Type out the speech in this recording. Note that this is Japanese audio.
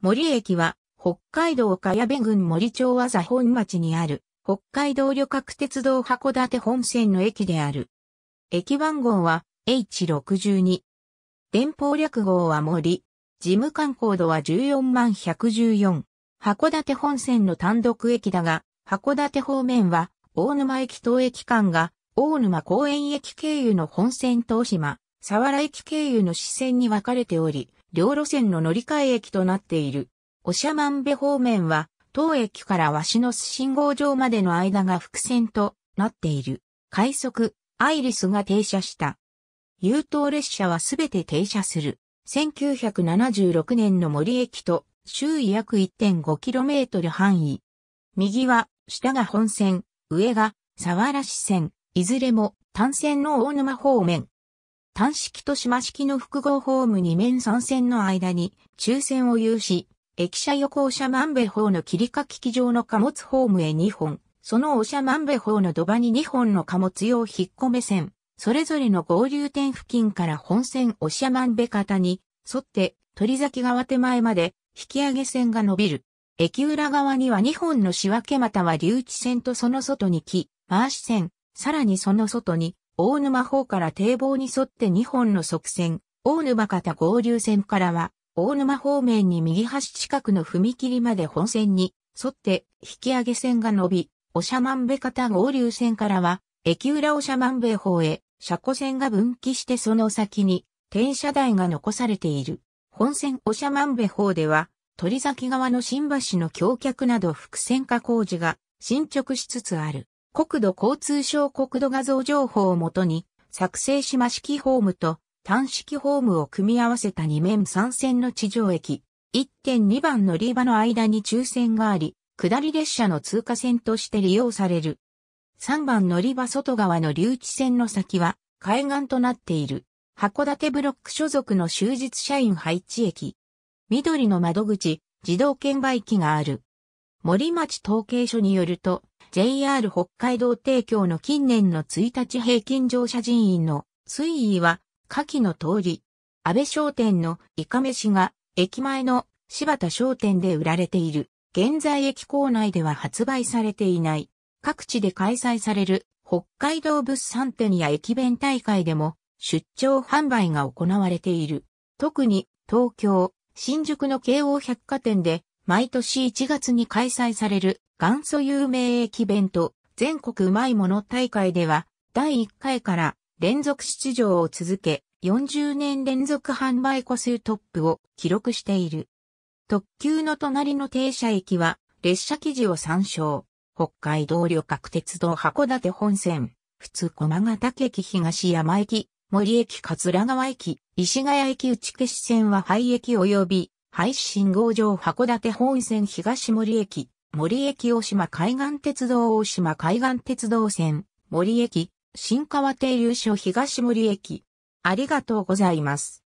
森駅は、北海道茅部郡森町技本町にある、北海道旅客鉄道函館本線の駅である。駅番号は H62。電報略号は森。事務官コードは14万114。函館本線の単独駅だが、函館方面は、大沼駅東駅間が、大沼公園駅経由の本線東島、沢原駅経由の支線に分かれており、両路線の乗り換え駅となっている。おしゃまんべ方面は、当駅からわしの巣信号場までの間が伏線となっている。快速、アイリスが停車した。優等列車はすべて停車する。1976年の森駅と周囲約 1.5km 範囲。右は、下が本線、上が、沢原支線、いずれも単線の大沼方面。単式と島式の複合ホーム2面3線の間に抽線を有し、駅舎横おしゃまんべ方の切りかき機場の貨物ホームへ2本、そのおしゃまんべ方の土場に2本の貨物用引っ込め線、それぞれの合流点付近から本線おしゃまんべ方に沿って鳥崎側手前まで引き上げ線が伸びる。駅裏側には2本の仕分けまたは留置線とその外に木、回し線、さらにその外に大沼方から堤防に沿って2本の側線、大沼方合流線からは、大沼方面に右端近くの踏切まで本線に沿って引き上げ線が伸び、長万部方合流線からは、駅裏長万べ方へ車庫線が分岐してその先に転車台が残されている。本線長万べ方では、鳥崎側の新橋の橋脚など複線化工事が進捗しつつある。国土交通省国土画像情報をもとに、作成しま式ホームと単式ホームを組み合わせた2面3線の地上駅、1.2番乗り場の間に抽選があり、下り列車の通過線として利用される。3番乗り場外側の留置線の先は海岸となっている。函館ブロック所属の終日社員配置駅。緑の窓口、自動券売機がある。森町統計所によると、JR 北海道提供の近年の1日平均乗車人員の推移は、下記の通り、安倍商店のイカ飯が駅前の柴田商店で売られている。現在駅構内では発売されていない。各地で開催される北海道物産展や駅弁大会でも出張販売が行われている。特に東京、新宿の京王百貨店で毎年1月に開催される元祖有名駅弁と全国うまいもの大会では第1回から連続出場を続け40年連続販売個数トップを記録している。特急の隣の停車駅は列車記事を参照。北海道旅客鉄道函館本線、普通駒ヶ岳駅東山駅、森駅桂川駅、石ヶ谷駅内消し線は廃駅及び廃止信号場函館本線東森駅、森駅大島海岸鉄道大島海岸鉄道線、森駅、新川停留所東森駅。ありがとうございます。